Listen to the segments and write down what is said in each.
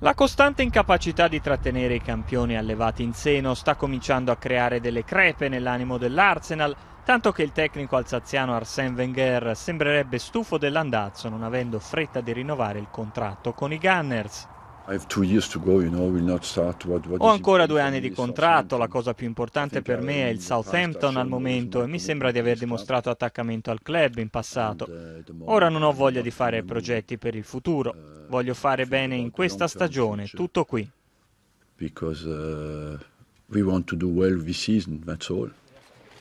La costante incapacità di trattenere i campioni allevati in seno sta cominciando a creare delle crepe nell'animo dell'Arsenal, tanto che il tecnico alsaziano Arsène Wenger sembrerebbe stufo dell'andazzo non avendo fretta di rinnovare il contratto con i Gunners. Ho ancora due anni di contratto, la cosa più importante per me è il Southampton al momento e mi sembra di aver dimostrato attaccamento al club in passato. Uh, Ora non ho voglia di fare progetti per il futuro, uh, voglio fare bene in questa stagione, tutto qui. Uh,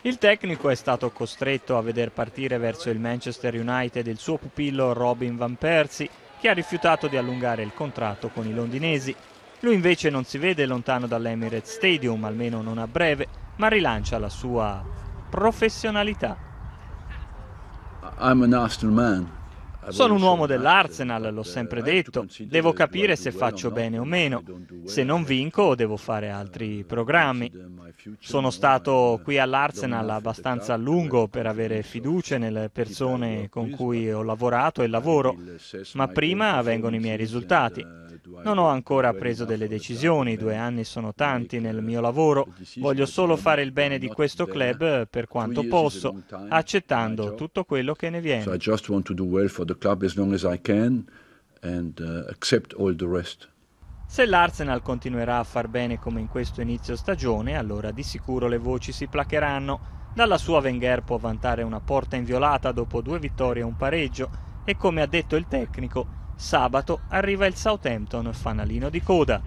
il tecnico è stato costretto a veder partire verso il Manchester United il suo pupillo Robin Van Persie che ha rifiutato di allungare il contratto con i londinesi. Lui invece non si vede lontano dall'Emirates Stadium, almeno non a breve, ma rilancia la sua professionalità. I'm an Arsenal man. Sono un uomo dell'Arsenal, eh, l'ho sempre detto, devo capire se faccio bene o meno. Se non eh, vinco eh, devo fare altri programmi. Sono stato qui all'Arsenal abbastanza a lungo per avere fiducia nelle persone con cui ho lavorato e lavoro, ma prima vengono i miei risultati. Non ho ancora preso delle decisioni, due anni sono tanti nel mio lavoro, voglio solo fare il bene di questo club per quanto posso, accettando tutto quello che ne viene. So I just want to do well for club as long as I can and uh, accept all the Se l'Arsenal continuerà a far bene come in questo inizio stagione, allora di sicuro le voci si placheranno. Dalla sua Wenger può vantare una porta inviolata dopo due vittorie e un pareggio e come ha detto il tecnico, Sabato arriva il Southampton fanalino di coda,